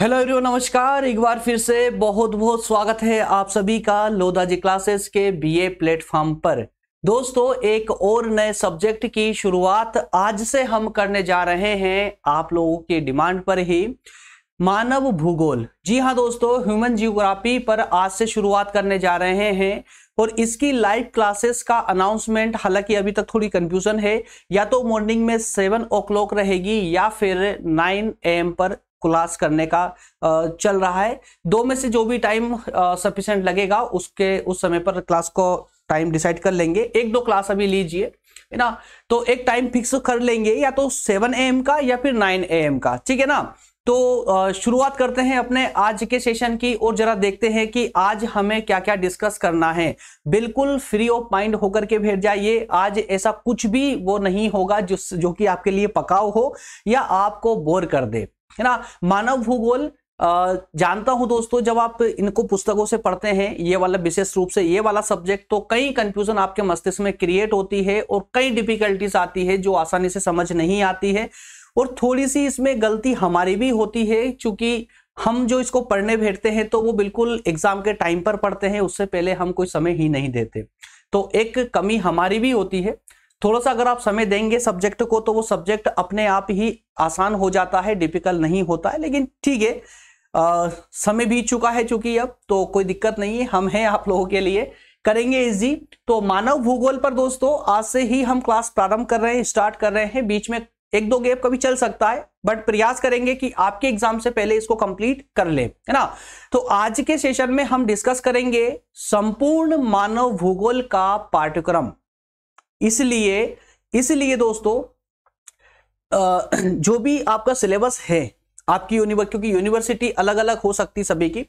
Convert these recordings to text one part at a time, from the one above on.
hello everyone नमस्कार एक बार फिर से बहुत बहुत स्वागत है आप सभी का लोदाजी क्लासेस के बीए प्लेटफॉर्म पर दोस्तों एक और नए सब्जेक्ट की शुरुआत आज से हम करने जा रहे हैं आप लोगों के डिमांड पर ही मानव भूगोल जी हाँ दोस्तों ह्यूमन जियोग्राफी पर आज से शुरुआत करने जा रहे हैं और इसकी लाइव क्लासेस का अनाउंसमेंट हालांकि अभी तक थोड़ी कंफ्यूजन है या तो मॉर्निंग में सेवन ओ क्लॉक रहेगी या फिर नाइन एम पर क्लास करने का चल रहा है दो में से जो भी टाइम सफिशेंट लगेगा उसके उस समय पर क्लास को टाइम डिसाइड कर लेंगे एक दो क्लास अभी लीजिए है ना तो एक टाइम फिक्स कर लेंगे या तो सेवन ए का या फिर नाइन ए का ठीक है ना तो शुरुआत करते हैं अपने आज के सेशन की और जरा देखते हैं कि आज हमें क्या क्या डिस्कस करना है बिल्कुल फ्री ऑफ माइंड होकर के भेज जाइए आज ऐसा कुछ भी वो नहीं होगा जिस जो कि आपके लिए पकाव हो या आपको बोर कर दे है ना मानव भूगोल जानता हूं दोस्तों जब आप इनको पुस्तकों से पढ़ते हैं ये वाला विशेष रूप से ये वाला सब्जेक्ट तो कई कंफ्यूजन आपके मस्तिष्क में क्रिएट होती है और कई डिफिकल्टीज आती है जो आसानी से समझ नहीं आती है और थोड़ी सी इसमें गलती हमारी भी होती है क्योंकि हम जो इसको पढ़ने बैठते हैं तो वो बिल्कुल एग्जाम के टाइम पर पढ़ते हैं उससे पहले हम कोई समय ही नहीं देते तो एक कमी हमारी भी होती है थोड़ा सा अगर आप समय देंगे सब्जेक्ट को तो वो सब्जेक्ट अपने आप ही आसान हो जाता है डिफिकल्ट नहीं होता है लेकिन ठीक है समय भी चुका है चूंकि अब तो कोई दिक्कत नहीं है हम हैं आप लोगों के लिए करेंगे इजी तो मानव भूगोल पर दोस्तों आज से ही हम क्लास प्रारंभ कर रहे हैं स्टार्ट कर रहे हैं बीच में एक दो गैप कभी चल सकता है बट प्रयास करेंगे कि आपके एग्जाम से पहले इसको कंप्लीट कर ले है ना तो आज के सेशन में हम डिस्कस करेंगे संपूर्ण मानव भूगोल का पाठ्यक्रम इसलिए इसलिए दोस्तों जो भी आपका सिलेबस है आपकी यूनिवर्स क्योंकि यूनिवर्सिटी अलग अलग हो सकती सभी की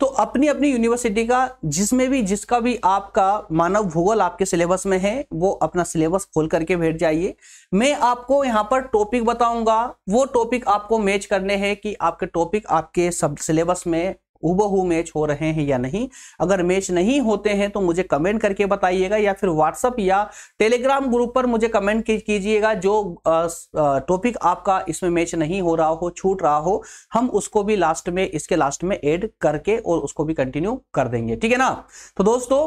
तो अपनी अपनी यूनिवर्सिटी का जिसमें भी जिसका भी आपका मानव भूगोल आपके सिलेबस में है वो अपना सिलेबस खोल करके बैठ जाइए मैं आपको यहाँ पर टॉपिक बताऊंगा वो टॉपिक आपको मैच करने हैं कि आपके टॉपिक आपके सब सिलेबस में हूबहू मैच हो रहे हैं या नहीं अगर मैच नहीं होते हैं तो मुझे कमेंट करके बताइएगा या फिर व्हाट्सअप या टेलीग्राम ग्रुप पर मुझे कमेंट कीजिएगा जो टॉपिक आपका इसमें मैच नहीं हो रहा हो छूट रहा हो हम उसको भी लास्ट में इसके लास्ट में एड करके और उसको भी कंटिन्यू कर देंगे ठीक है ना तो दोस्तों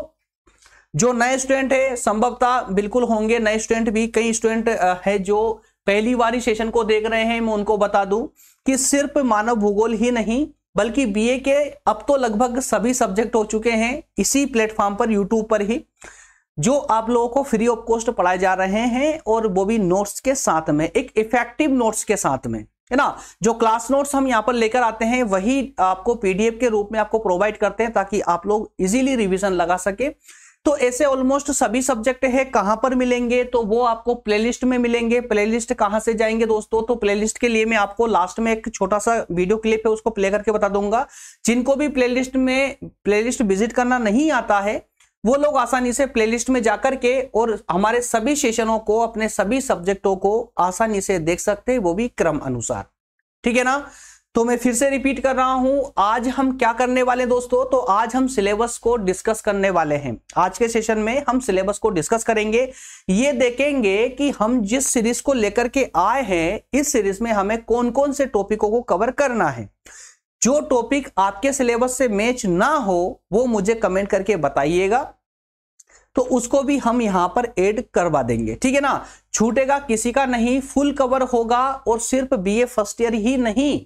जो नए स्टूडेंट है संभवता बिल्कुल होंगे नए स्टूडेंट भी कई स्टूडेंट है जो पहली बार सेशन को देख रहे हैं मैं उनको बता दूं कि सिर्फ मानव भूगोल ही नहीं बल्कि बीए के अब तो लगभग सभी सब्जेक्ट हो चुके हैं इसी प्लेटफॉर्म पर यूट्यूब पर ही जो आप लोगों को फ्री ऑफ कॉस्ट पढ़ाए जा रहे हैं और वो भी नोट्स के साथ में एक इफेक्टिव नोट्स के साथ में है ना जो क्लास नोट्स हम यहाँ पर लेकर आते हैं वही आपको पीडीएफ के रूप में आपको प्रोवाइड करते हैं ताकि आप लोग इजीली रिवीजन लगा सके तो ऐसे ऑलमोस्ट सभी सब्जेक्ट है कहां पर मिलेंगे तो वो आपको प्लेलिस्ट में मिलेंगे प्लेलिस्ट कहां से जाएंगे दोस्तों तो प्लेलिस्ट के लिए मैं आपको लास्ट में एक छोटा सा वीडियो क्लिप है उसको प्ले करके बता दूंगा जिनको भी प्लेलिस्ट में प्लेलिस्ट विजिट करना नहीं आता है वो लोग आसानी से प्लेलिस्ट में जाकर के और हमारे सभी सेशनों को अपने सभी सब्जेक्टों को आसानी से देख सकते हैं वो भी क्रम अनुसार ठीक है ना तो मैं फिर से रिपीट कर रहा हूं आज हम क्या करने वाले दोस्तों तो आज हम सिलेबस को डिस्कस करने वाले हैं आज के सेशन में हम सिलेबस को डिस्कस करेंगे ये देखेंगे कि हम जिस सीरीज को लेकर के आए हैं इस सीरीज में हमें कौन कौन से टॉपिकों को कवर करना है जो टॉपिक आपके सिलेबस से मैच ना हो वो मुझे कमेंट करके बताइएगा तो उसको भी हम यहां पर ऐड करवा देंगे ठीक है ना छूटेगा किसी का नहीं फुल कवर होगा और सिर्फ बीए फर्स्ट ईयर ही नहीं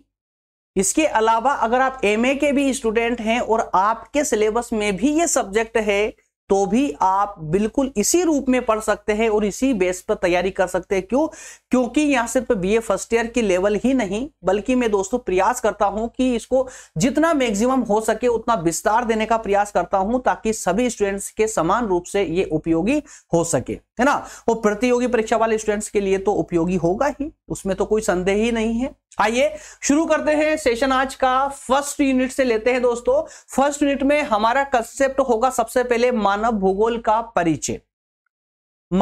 इसके अलावा अगर आप एम के भी स्टूडेंट हैं और आपके सिलेबस में भी ये सब्जेक्ट है तो भी आप बिल्कुल इसी रूप में पढ़ सकते हैं और इसी बेस पर तैयारी कर सकते हैं क्यों क्योंकि यहाँ सिर्फ ए फर्स्ट ईयर की लेवल ही नहीं बल्कि मैं दोस्तों प्रयास करता हूँ कि इसको जितना मैक्सिमम हो सके उतना विस्तार देने का प्रयास करता हूँ ताकि सभी स्टूडेंट्स के समान रूप से ये उपयोगी हो सके है ना वो प्रतियोगी परीक्षा वाले स्टूडेंट्स के लिए तो उपयोगी होगा ही उसमें तो कोई संदेह ही नहीं है आइए शुरू करते हैं सेशन आज का फर्स्ट यूनिट से लेते हैं दोस्तों फर्स्ट यूनिट में हमारा कंसेप्ट होगा सबसे पहले मानव भूगोल का परिचय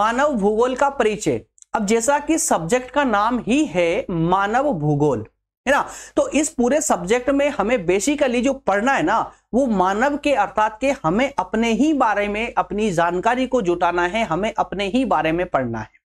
मानव भूगोल का परिचय अब जैसा कि सब्जेक्ट का नाम ही है मानव भूगोल है ना तो इस पूरे सब्जेक्ट में हमें बेसिकली जो पढ़ना है ना वो मानव के अर्थात के हमें अपने ही बारे में अपनी जानकारी को जुटाना है हमें अपने ही बारे में पढ़ना है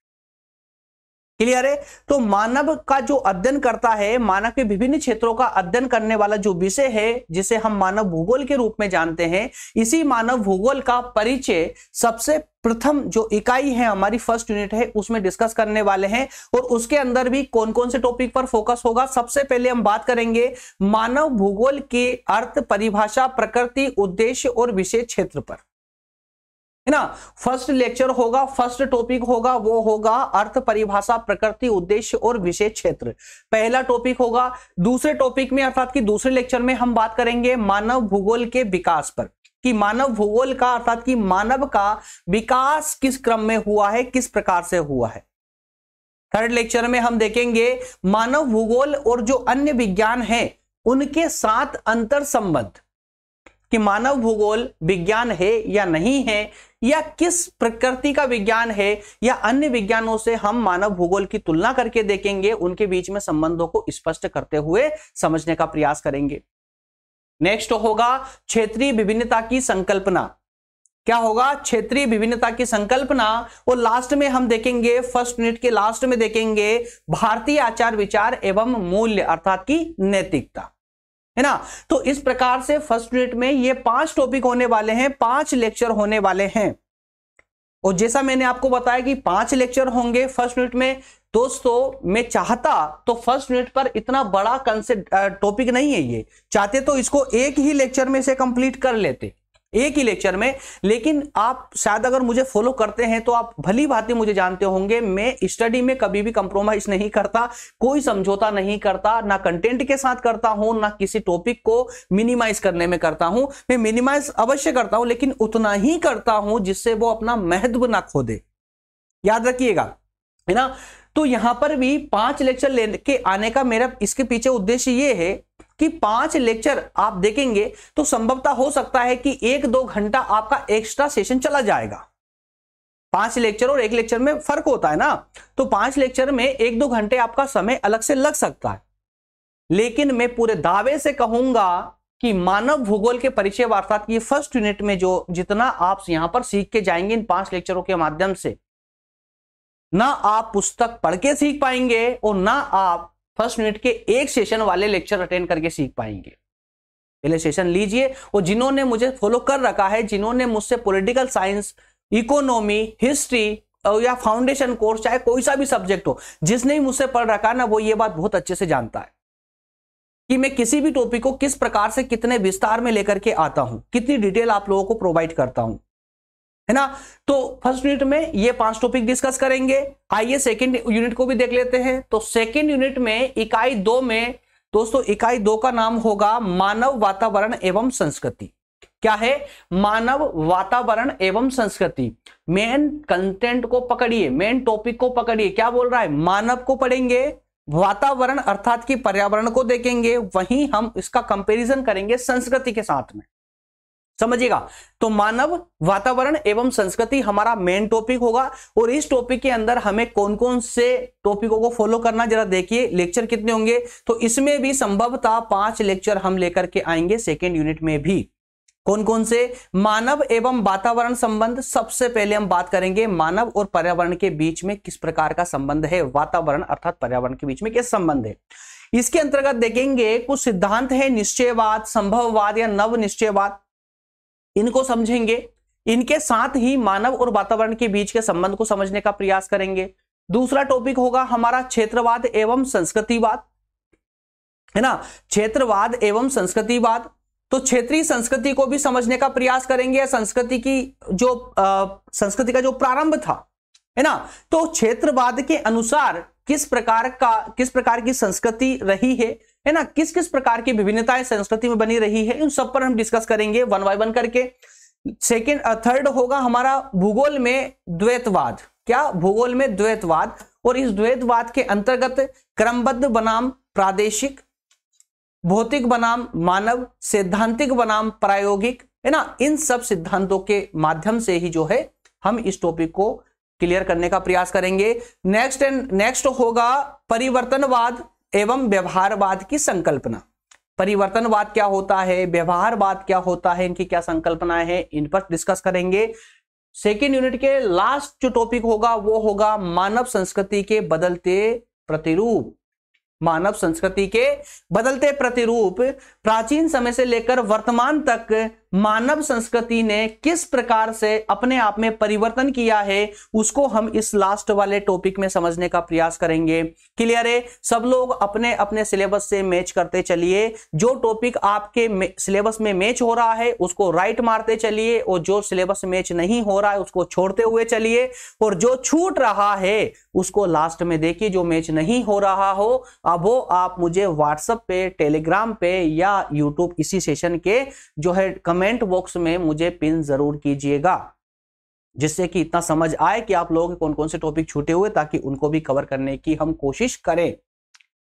क्लियर है तो मानव का जो अध्ययन करता है मानव के विभिन्न क्षेत्रों का अध्ययन करने वाला जो विषय है जिसे हम मानव भूगोल के रूप में जानते हैं इसी मानव भूगोल का परिचय सबसे प्रथम जो इकाई है हमारी फर्स्ट यूनिट है उसमें डिस्कस करने वाले हैं और उसके अंदर भी कौन कौन से टॉपिक पर फोकस होगा सबसे पहले हम बात करेंगे मानव भूगोल के अर्थ परिभाषा प्रकृति उद्देश्य और विशेष क्षेत्र पर है ना फर्स्ट लेक्चर होगा फर्स्ट टॉपिक होगा वो होगा अर्थ परिभाषा प्रकृति उद्देश्य और विशेष क्षेत्र पहला टॉपिक होगा दूसरे टॉपिक में अर्थात कि दूसरे लेक्चर में हम बात करेंगे मानव भूगोल के विकास पर कि मानव भूगोल का अर्थात कि मानव का विकास किस क्रम में हुआ है किस प्रकार से हुआ है थर्ड लेक्चर में हम देखेंगे मानव भूगोल और जो अन्य विज्ञान है उनके साथ अंतर संबंध कि मानव भूगोल विज्ञान है या नहीं है या किस प्रकृति का विज्ञान है या अन्य विज्ञानों से हम मानव भूगोल की तुलना करके देखेंगे उनके बीच में संबंधों को स्पष्ट करते हुए समझने का प्रयास करेंगे नेक्स्ट होगा क्षेत्रीय विभिन्नता की संकल्पना क्या होगा क्षेत्रीय विभिन्नता की संकल्पना और लास्ट में हम देखेंगे फर्स्ट यूनिट के लास्ट में देखेंगे भारतीय आचार विचार एवं मूल्य अर्थात की नैतिकता है ना तो इस प्रकार से फर्स्ट यूनिट में ये पांच टॉपिक होने वाले हैं पांच लेक्चर होने वाले हैं और जैसा मैंने आपको बताया कि पांच लेक्चर होंगे फर्स्ट यूनिट में दोस्तों मैं चाहता तो फर्स्ट यूनिट पर इतना बड़ा कंसेप्ट टॉपिक नहीं है ये चाहते तो इसको एक ही लेक्चर में से कंप्लीट कर लेते एक ही लेक्चर में लेकिन आप शायद अगर मुझे फॉलो करते हैं तो आप भली भांति मुझे जानते होंगे मैं स्टडी में कभी भी कंप्रोमाइज नहीं करता कोई समझौता नहीं करता ना कंटेंट के साथ करता हूं ना किसी टॉपिक को मिनिमाइज करने में करता हूं मैं मिनिमाइज अवश्य करता हूं लेकिन उतना ही करता हूं जिससे वो अपना महत्व ना खो दे याद रखिएगा है ना तो यहां पर भी पांच लेक्चर लेने के आने का मेरा इसके पीछे उद्देश्य ये है कि पांच लेक्चर आप देखेंगे तो संभवता हो सकता है कि एक दो घंटा आपका एक्स्ट्रा सेशन चला जाएगा पांच लेक्चर और एक लेक्चर में फर्क होता है ना तो पांच लेक्चर में एक दो घंटे आपका समय अलग से लग सकता है लेकिन मैं पूरे दावे से कहूंगा कि मानव भूगोल के परिचय वार्ता की फर्स्ट यूनिट में जो जितना आप यहां पर सीख के जाएंगे इन पांच लेक्चरों के माध्यम से ना आप पुस्तक पढ़ के सीख पाएंगे और ना आप फर्स्ट यूनिट के एक सेशन वाले लेक्चर अटेंड करके सीख पाएंगे पहले सेशन लीजिए और जिन्होंने मुझे फॉलो कर रखा है जिन्होंने मुझसे पॉलिटिकल साइंस इकोनॉमी हिस्ट्री या फाउंडेशन कोर्स चाहे कोई सा भी सब्जेक्ट हो जिसने मुझसे पढ़ रखा ना वो ये बात बहुत अच्छे से जानता है कि मैं किसी भी टॉपिक को किस प्रकार से कितने विस्तार में लेकर के आता हूं कितनी डिटेल आप लोगों को प्रोवाइड करता हूं है ना तो फर्स्ट यूनिट में ये पांच टॉपिक डिस्कस करेंगे आइए सेकंड यूनिट को भी देख लेते हैं तो सेकंड यूनिट में इकाई दो में दोस्तों इकाई दो का नाम होगा मानव वातावरण एवं संस्कृति क्या है मानव वातावरण एवं संस्कृति मेन कंटेंट को पकड़िए मेन टॉपिक को पकड़िए क्या बोल रहा है मानव को पढ़ेंगे वातावरण अर्थात की पर्यावरण को देखेंगे वहीं हम इसका कंपेरिजन करेंगे संस्कृति के साथ में समझिएगा तो मानव वातावरण एवं संस्कृति हमारा मेन टॉपिक होगा और इस टॉपिक के अंदर हमें कौन कौन से टॉपिकों को फॉलो करना जरा देखिए लेक्चर कितने होंगे तो इसमें भी संभवतः पांच लेक्चर हम लेकर के आएंगे सेकेंड यूनिट में भी कौन कौन से मानव एवं वातावरण संबंध सबसे पहले हम बात करेंगे मानव और पर्यावरण के बीच में किस प्रकार का संबंध है वातावरण अर्थात पर्यावरण के बीच में क्या संबंध है इसके अंतर्गत देखेंगे कुछ सिद्धांत है निश्चयवाद संभववाद या नव निश्चयवाद इनको समझेंगे इनके साथ ही मानव और वातावरण के बीच के संबंध को समझने का प्रयास करेंगे दूसरा टॉपिक होगा हमारा क्षेत्रवाद एवं संस्कृतिवाद है ना क्षेत्रवाद एवं संस्कृतिवाद तो क्षेत्रीय संस्कृति को भी समझने का प्रयास करेंगे या संस्कृति की जो संस्कृति का जो प्रारंभ था है ना तो क्षेत्रवाद के अनुसार किस प्रकार का किस प्रकार की संस्कृति रही है है ना किस किस प्रकार की विभिन्नताएं संस्कृति में बनी रही है उन सब पर हम डिस्कस करेंगे वन बाय वन करके सेकेंड थर्ड uh, होगा हमारा भूगोल में द्वैतवाद क्या भूगोल में द्वैतवाद और इस द्वैतवाद के अंतर्गत क्रमबद्ध बनाम प्रादेशिक भौतिक बनाम मानव सैद्धांतिक बनाम प्रायोगिक है ना इन सब सिद्धांतों के माध्यम से ही जो है हम इस टॉपिक को क्लियर करने का प्रयास करेंगे नेक्स्ट एंड नेक्स्ट होगा परिवर्तनवाद एवं व्यवहारवाद की संकल्पना परिवर्तनवाद क्या होता है व्यवहारवाद क्या होता है इनकी क्या संकल्पना है इन पर डिस्कस करेंगे सेकेंड यूनिट के लास्ट जो टॉपिक होगा वो होगा मानव संस्कृति के बदलते प्रतिरूप मानव संस्कृति के बदलते प्रतिरूप प्राचीन समय से लेकर वर्तमान तक मानव संस्कृति ने किस प्रकार से अपने आप में परिवर्तन किया है उसको हम इस लास्ट वाले टॉपिक में समझने का प्रयास करेंगे क्लियर है सब लोग अपने अपने सिलेबस से मैच करते चलिए जो टॉपिक आपके सिलेबस में मैच हो रहा है उसको राइट मारते चलिए और जो सिलेबस मैच नहीं हो रहा है उसको छोड़ते हुए चलिए और जो छूट रहा है उसको लास्ट में देखिए जो मैच नहीं हो रहा हो अब वो आप मुझे व्हाट्सएप पे टेलीग्राम पे या यूट्यूब इसी सेशन के जो है कमेंट कमेंट बॉक्स में मुझे पिन जरूर कीजिएगा जिससे कि इतना समझ आए कि आप लोगों के कौन कौन से टॉपिक छूटे हुए ताकि उनको भी कवर करने की हम कोशिश करें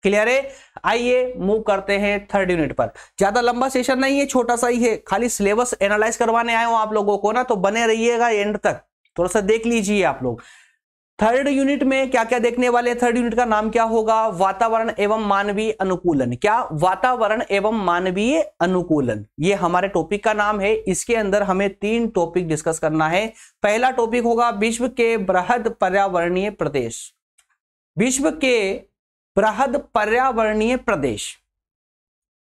क्लियर है आइए मूव करते हैं थर्ड यूनिट पर ज्यादा लंबा सेशन नहीं है छोटा सा ही है खाली सिलेबस एनालाइज करवाने आए हो आप लोगों को ना तो बने रहिएगा एंड तक थोड़ा सा देख लीजिए आप लोग थर्ड यूनिट में क्या क्या देखने वाले थर्ड यूनिट का नाम क्या होगा वातावरण एवं मानवीय अनुकूलन क्या वातावरण एवं मानवीय अनुकूलन ये हमारे टॉपिक का नाम है इसके अंदर हमें तीन टॉपिक डिस्कस करना है पहला टॉपिक होगा विश्व के बृहद पर्यावरणीय प्रदेश विश्व के बृहद पर्यावरणीय प्रदेश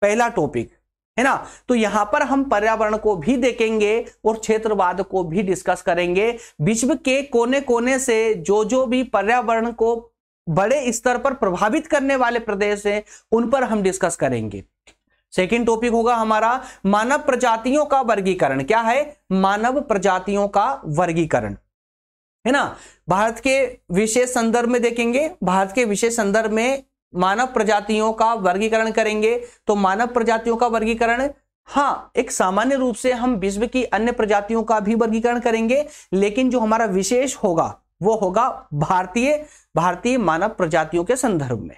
पहला टॉपिक है ना तो यहां पर हम पर्यावरण को भी देखेंगे और क्षेत्रवाद को भी डिस्कस करेंगे विश्व के कोने कोने से जो जो भी पर्यावरण को बड़े स्तर पर प्रभावित करने वाले प्रदेश हैं उन पर हम डिस्कस करेंगे सेकेंड टॉपिक होगा हमारा मानव प्रजातियों का वर्गीकरण क्या है मानव प्रजातियों का वर्गीकरण है ना भारत के विशेष संदर्भ में देखेंगे भारत के विशेष संदर्भ में मानव प्रजातियों का वर्गीकरण करेंगे तो मानव प्रजातियों का वर्गीकरण हाँ एक सामान्य रूप से हम विश्व की अन्य प्रजातियों का भी वर्गीकरण करेंगे लेकिन जो हमारा विशेष होगा वो होगा भारतीय भारतीय मानव प्रजातियों के संदर्भ में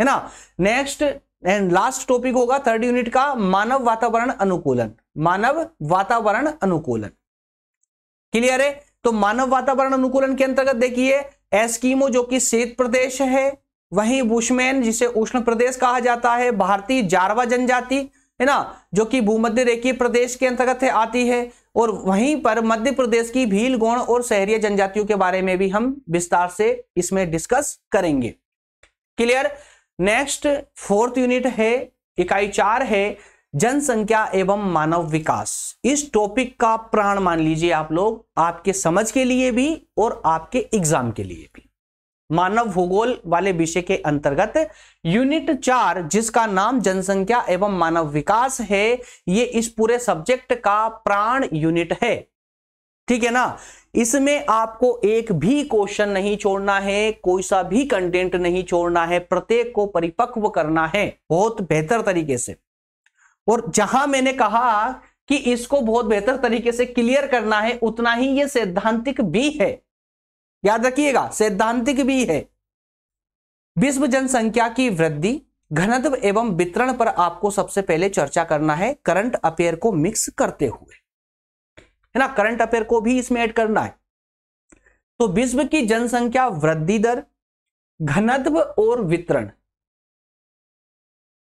है ना नेक्स्ट एंड लास्ट टॉपिक होगा थर्ड यूनिट का मानव वातावरण अनुकूलन मानव वातावरण अनुकूलन क्लियर है तो मानव वातावरण अनुकूलन के अंतर्गत देखिए एस्कीमो जो कि शेत प्रदेश है वहीं बुशमैन जिसे उष्ण प्रदेश कहा जाता है भारतीय जारवा जनजाति है ना जो कि भूमध्य रेखीय प्रदेश के अंतर्गत आती है और वहीं पर मध्य प्रदेश की भील गौण और शहरीय जनजातियों के बारे में भी हम विस्तार से इसमें डिस्कस करेंगे क्लियर नेक्स्ट फोर्थ यूनिट है इकाई चार है जनसंख्या एवं मानव विकास इस टॉपिक का प्राण मान लीजिए आप लोग आपके समझ के लिए भी और आपके एग्जाम के लिए भी मानव भूगोल वाले विषय के अंतर्गत यूनिट चार जिसका नाम जनसंख्या एवं मानव विकास है ये इस पूरे सब्जेक्ट का प्राण यूनिट है ठीक है ना इसमें आपको एक भी क्वेश्चन नहीं छोड़ना है कोई सा भी कंटेंट नहीं छोड़ना है प्रत्येक को परिपक्व करना है बहुत बेहतर तरीके से और जहां मैंने कहा कि इसको बहुत बेहतर तरीके से क्लियर करना है उतना ही ये सैद्धांतिक भी है याद रखिएगा सैद्धांतिक भी है विश्व जनसंख्या की वृद्धि घनत्व एवं वितरण पर आपको सबसे पहले चर्चा करना है करंट अफेयर को मिक्स करते हुए है ना करंट अफेयर को भी इसमें ऐड करना है तो विश्व की जनसंख्या वृद्धि दर घनत्व और वितरण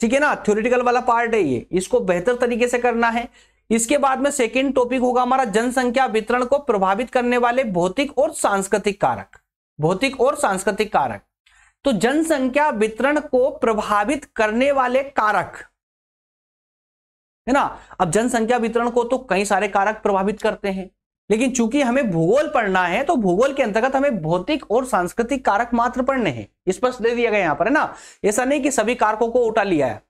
ठीक है ना थ्योरिटिकल वाला पार्ट है ये इसको बेहतर तरीके से करना है इसके बाद में सेकेंड टॉपिक होगा हमारा जनसंख्या वितरण को प्रभावित करने वाले भौतिक और सांस्कृतिक कारक भौतिक और सांस्कृतिक कारक तो जनसंख्या वितरण को प्रभावित करने वाले कारक है ना अब जनसंख्या वितरण को तो कई सारे कारक प्रभावित करते हैं लेकिन चूंकि हमें भूगोल पढ़ना है तो भूगोल के अंतर्गत हमें भौतिक और सांस्कृतिक कारक मात्र पढ़ने हैं स्पष्ट दे दिया गया यहां पर है ना ऐसा नहीं कि सभी कारकों को उठा लिया है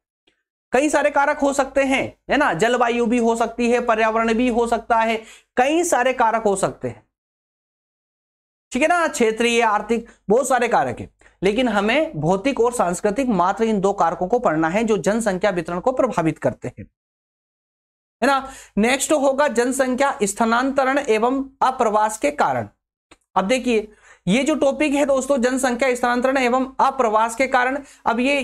कई सारे कारक हो सकते हैं है ना जलवायु भी हो सकती है पर्यावरण भी हो सकता है कई सारे कारक हो सकते हैं ठीक है ना क्षेत्रीय आर्थिक बहुत सारे कारक है लेकिन हमें भौतिक और सांस्कृतिक मात्र इन दो कारकों को पढ़ना है जो जनसंख्या वितरण को प्रभावित करते हैं है ना नेक्स्ट होगा जनसंख्या स्थानांतरण एवं अप्रवास के कारण अब देखिए ये जो टॉपिक है दोस्तों जनसंख्या स्थानांतरण एवं अप्रवास के कारण अब ये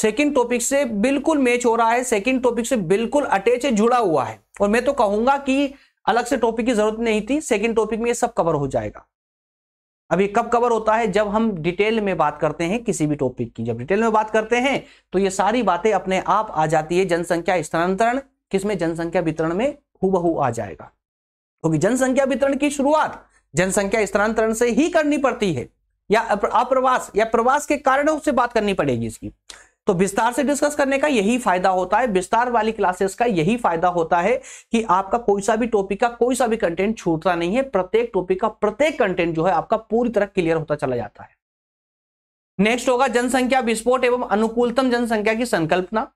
सेकंड टॉपिक से बिल्कुल मैच हो रहा है सेकंड टॉपिक से बिल्कुल अटैच है जुड़ा हुआ है और मैं तो कहूंगा कि अलग से टॉपिक की जरूरत नहीं थी सेकंड टॉपिक में ये सब कवर हो जाएगा अब ये कब कवर होता है जब हम डिटेल में बात करते हैं किसी भी टॉपिक की जब डिटेल में बात करते हैं तो ये सारी बातें अपने आप आ जाती है जनसंख्या स्थानांतरण किसमें जनसंख्या वितरण में हु आ जाएगा क्योंकि तो जनसंख्या वितरण की शुरुआत जनसंख्या स्थानांतरण से ही करनी पड़ती है या अप्रवास या प्रवास के कारणों से बात करनी पड़ेगी इसकी तो विस्तार से डिस्कस करने का यही फायदा होता है विस्तार वाली क्लासेस का यही फायदा होता है कि आपका कोई सा भी टॉपिक का कोई सा भी कंटेंट छूटता नहीं है प्रत्येक टॉपिक का प्रत्येक कंटेंट जो है आपका पूरी तरह क्लियर होता चला जाता है नेक्स्ट होगा जनसंख्या विस्फोट एवं अनुकूलतम जनसंख्या की संकल्पना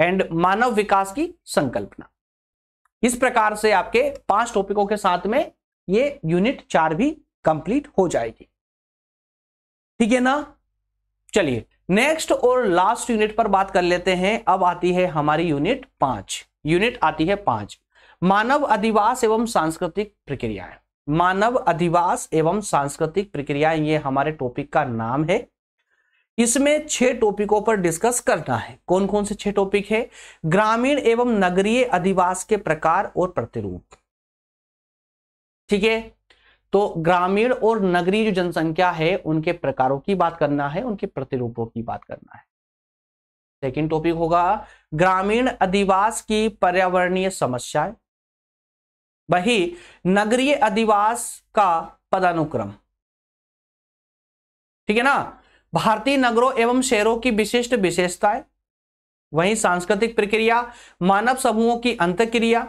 एंड मानव विकास की संकल्पना इस प्रकार से आपके पांच टॉपिकों के साथ में ये यूनिट चार भी कंप्लीट हो जाएगी ठीक है ना चलिए नेक्स्ट और लास्ट यूनिट पर बात कर लेते हैं अब आती है हमारी यूनिट पांच यूनिट आती है पांच मानव अधिवास एवं सांस्कृतिक प्रक्रियाएं मानव अधिवास एवं सांस्कृतिक प्रक्रियाएं ये हमारे टॉपिक का नाम है इसमें छह टॉपिकों पर डिस्कस करना है कौन कौन से छह टॉपिक है ग्रामीण एवं नगरीय अधिवास के प्रकार और प्रतिरूप ठीक है तो ग्रामीण और नगरीय जो जनसंख्या है उनके प्रकारों की बात करना है उनके प्रतिरूपों की बात करना है सेकेंड टॉपिक होगा ग्रामीण अधिवास की पर्यावरणीय समस्याएं वही नगरीय अधिवास का पदानुक्रम ठीक है ना भारतीय नगरों एवं शहरों की विशिष्ट विशेषताएं वहीं सांस्कृतिक प्रक्रिया मानव समूहों की अंतक्रिया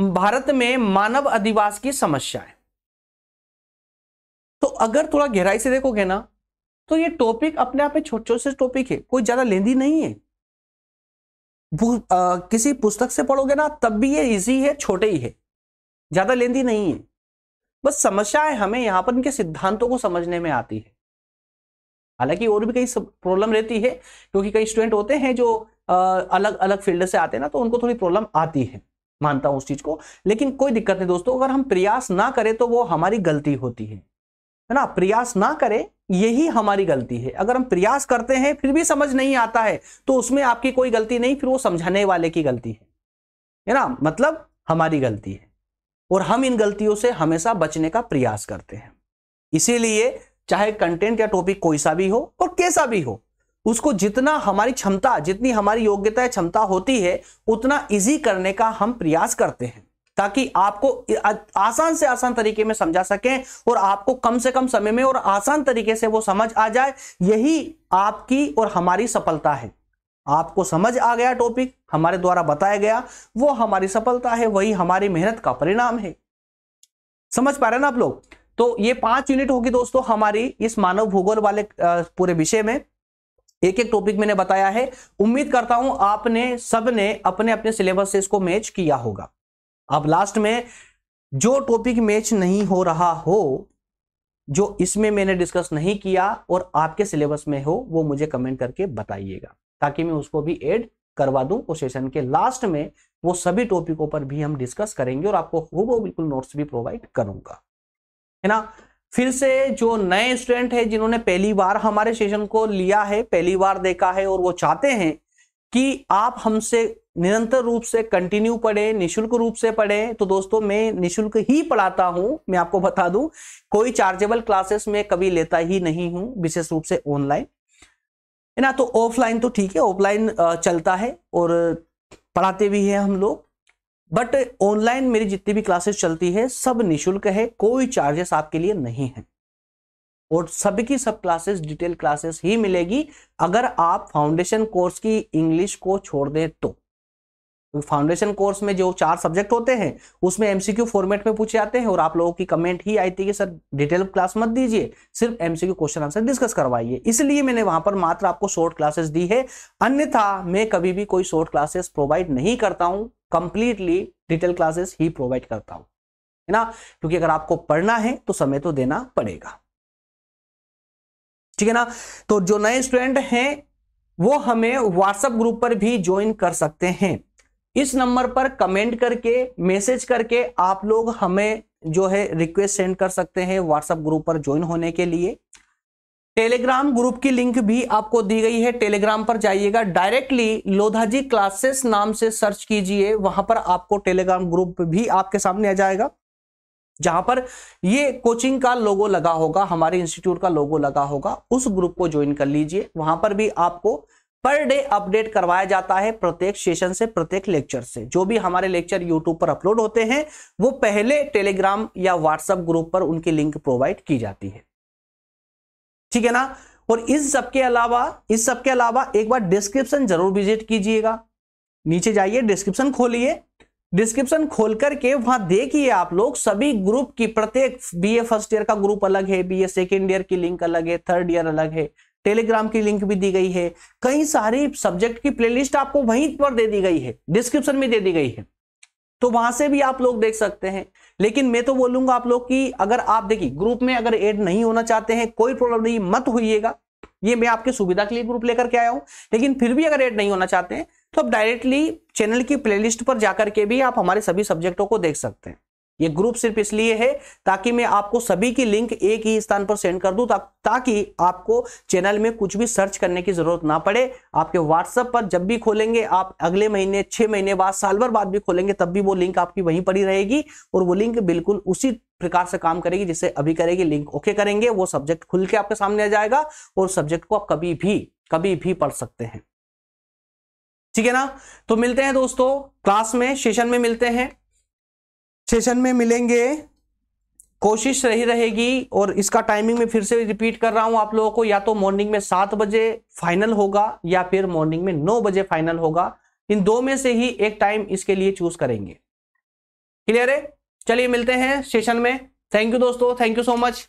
भारत में मानव अधिवास की समस्याएं तो अगर थोड़ा गहराई से देखोगे ना तो ये टॉपिक अपने आप में छोटे छोटे से टॉपिक है कोई ज्यादा लेंदी नहीं है आ, किसी पुस्तक से पढ़ोगे ना तब भी ये इजी है छोटे ही है ज्यादा लेंदी नहीं है बस समस्या है हमें यहां पर इनके सिद्धांतों को समझने में आती है हालांकि और भी कई प्रॉब्लम रहती है क्योंकि कई स्टूडेंट होते हैं जो आ, अलग अलग फील्ड से आते हैं ना तो उनको थोड़ी प्रॉब्लम आती है मानता हूं उस चीज को लेकिन कोई दिक्कत नहीं दोस्तों अगर हम प्रयास ना करें तो वो हमारी गलती होती है है ना प्रयास ना करें यही हमारी गलती है अगर हम प्रयास करते हैं फिर भी समझ नहीं आता है तो उसमें आपकी कोई गलती नहीं फिर वो समझाने वाले की गलती है है ना मतलब हमारी गलती है और हम इन गलतियों से हमेशा बचने का प्रयास करते हैं इसीलिए चाहे कंटेंट या टॉपिक कोई सा भी हो और कैसा भी हो उसको जितना हमारी क्षमता जितनी हमारी योग्यता या क्षमता होती है उतना इजी करने का हम प्रयास करते हैं ताकि आपको आसान से आसान तरीके में समझा सकें और आपको कम से कम समय में और आसान तरीके से वो समझ आ जाए यही आपकी और हमारी सफलता है आपको समझ आ गया टॉपिक हमारे द्वारा बताया गया वो हमारी सफलता है वही हमारी मेहनत का परिणाम है समझ पा रहे ना आप लोग तो ये पांच यूनिट होगी दोस्तों हमारी इस मानव भूगोल वाले पूरे विषय में एक एक टॉपिक मैंने बताया है उम्मीद करता हूं आपने सबने अपने अपने सिलेबस से इसको मैच किया होगा अब लास्ट में जो टॉपिक मैच नहीं हो रहा हो जो इसमें मैंने डिस्कस नहीं किया और आपके सिलेबस में हो वो मुझे कमेंट करके बताइएगा ताकि मैं उसको भी ऐड करवा दूं और सेशन के लास्ट में वो सभी टॉपिकों पर भी हम डिस्कस करेंगे और आपको हो वो बिल्कुल नोट्स भी प्रोवाइड करूंगा है ना फिर से जो नए स्टूडेंट है जिन्होंने पहली बार हमारे सेशन को लिया है पहली बार देखा है और वो चाहते हैं कि आप हमसे निरंतर रूप से कंटिन्यू पढ़े निशुल्क रूप से पढ़े तो दोस्तों मैं निशुल्क ही पढ़ाता हूं मैं आपको बता दूं कोई चार्जेबल क्लासेस में कभी लेता ही नहीं हूं विशेष रूप से ऑनलाइन है ना तो ऑफलाइन तो ठीक है ऑफलाइन चलता है और पढ़ाते भी हैं हम लोग बट ऑनलाइन मेरी जितनी भी क्लासेस चलती है सब निःशुल्क है कोई चार्जेस आपके लिए नहीं है और सभी की सब क्लासेस डिटेल क्लासेस ही मिलेगी अगर आप फाउंडेशन कोर्स की इंग्लिश को छोड़ दें तो फाउंडेशन कोर्स में जो चार सब्जेक्ट होते हैं उसमें एमसीक्यू फॉर्मेट में पूछे जाते हैं और आप लोगों की कमेंट ही आई थी कि सर डिटेल क्लास मत दीजिए सिर्फ एमसीक्यू क्वेश्चन आंसर डिस्कस करवाइए इसलिए मैंने वहां पर मात्र आपको शॉर्ट क्लासेस दी है अन्यथा मैं कभी भी कोई शॉर्ट क्लासेस प्रोवाइड नहीं करता हूं कंप्लीटली डिटेल क्लासेस ही प्रोवाइड करता हूँ है ना क्योंकि अगर आपको पढ़ना है तो समय तो देना पड़ेगा ठीक है ना तो जो नए स्टूडेंट हैं वो हमें व्हाट्सएप ग्रुप पर भी ज्वाइन कर सकते हैं इस नंबर पर कमेंट करके मैसेज करके आप लोग हमें जो है रिक्वेस्ट सेंड कर सकते हैं व्हाट्सएप ग्रुप पर ज्वाइन होने के लिए टेलीग्राम ग्रुप की लिंक भी आपको दी गई है टेलीग्राम पर जाइएगा डायरेक्टली लोधाजी क्लासेस नाम से सर्च कीजिए वहां पर आपको टेलीग्राम ग्रुप भी आपके सामने आ जाएगा जहां पर ये कोचिंग का लोगो लगा होगा हमारे इंस्टीट्यूट का लोगो लगा होगा उस ग्रुप को ज्वाइन कर लीजिए वहां पर भी आपको पर डे अपडेट करवाया जाता है प्रत्येक सेशन से प्रत्येक लेक्चर से जो भी हमारे लेक्चर यूट्यूब पर अपलोड होते हैं वो पहले टेलीग्राम या व्हाट्सएप ग्रुप पर उनकी लिंक प्रोवाइड की जाती है ठीक है ना और इस सबके अलावा इस सबके अलावा एक बार डिस्क्रिप्शन जरूर विजिट कीजिएगा नीचे जाइए डिस्क्रिप्शन खोलिए डिस्क्रिप्शन खोल करके वहां देखिए आप लोग सभी ग्रुप की प्रत्येक बीए फर्स्ट ईयर का ग्रुप अलग है बीए सेकेंड ईयर की लिंक अलग है थर्ड ईयर अलग है टेलीग्राम की लिंक भी दी गई है कई सारी सब्जेक्ट की प्लेलिस्ट आपको वहीं पर दे दी गई है डिस्क्रिप्शन में दे दी गई है तो वहां से भी आप लोग देख सकते हैं लेकिन मैं तो बोलूंगा आप लोग की अगर आप देखिए ग्रुप में अगर एड नहीं होना चाहते हैं कोई प्रॉब्लम नहीं मत होइएगा ये मैं आपकी सुविधा के लिए ग्रुप लेकर के आया हूं लेकिन फिर भी अगर एड नहीं होना चाहते हैं तो आप डायरेक्टली चैनल की प्लेलिस्ट पर जाकर के भी आप हमारे सभी सब्जेक्टों को देख सकते हैं ये ग्रुप सिर्फ इसलिए है ताकि मैं आपको सभी की लिंक एक ही स्थान पर सेंड कर दूं ता, ताकि आपको चैनल में कुछ भी सर्च करने की जरूरत ना पड़े आपके व्हाट्सएप पर जब भी खोलेंगे आप अगले महीने छह महीने बाद साल भर बाद भी खोलेंगे तब भी वो लिंक आपकी वहीं पड़ी रहेगी और वो लिंक बिल्कुल उसी प्रकार से काम करेगी जिससे अभी करेगी लिंक ओके करेंगे वो सब्जेक्ट खुल के आपके सामने आ जाएगा और सब्जेक्ट को आप कभी भी कभी भी पढ़ सकते हैं ठीक है ना तो मिलते हैं दोस्तों क्लास में सेशन में मिलते हैं सेशन में मिलेंगे कोशिश रही रहेगी और इसका टाइमिंग में फिर से रिपीट कर रहा हूं आप लोगों को या तो मॉर्निंग में सात बजे फाइनल होगा या फिर मॉर्निंग में नौ बजे फाइनल होगा इन दो में से ही एक टाइम इसके लिए चूज करेंगे क्लियर है चलिए मिलते हैं सेशन में थैंक यू दोस्तों थैंक यू सो मच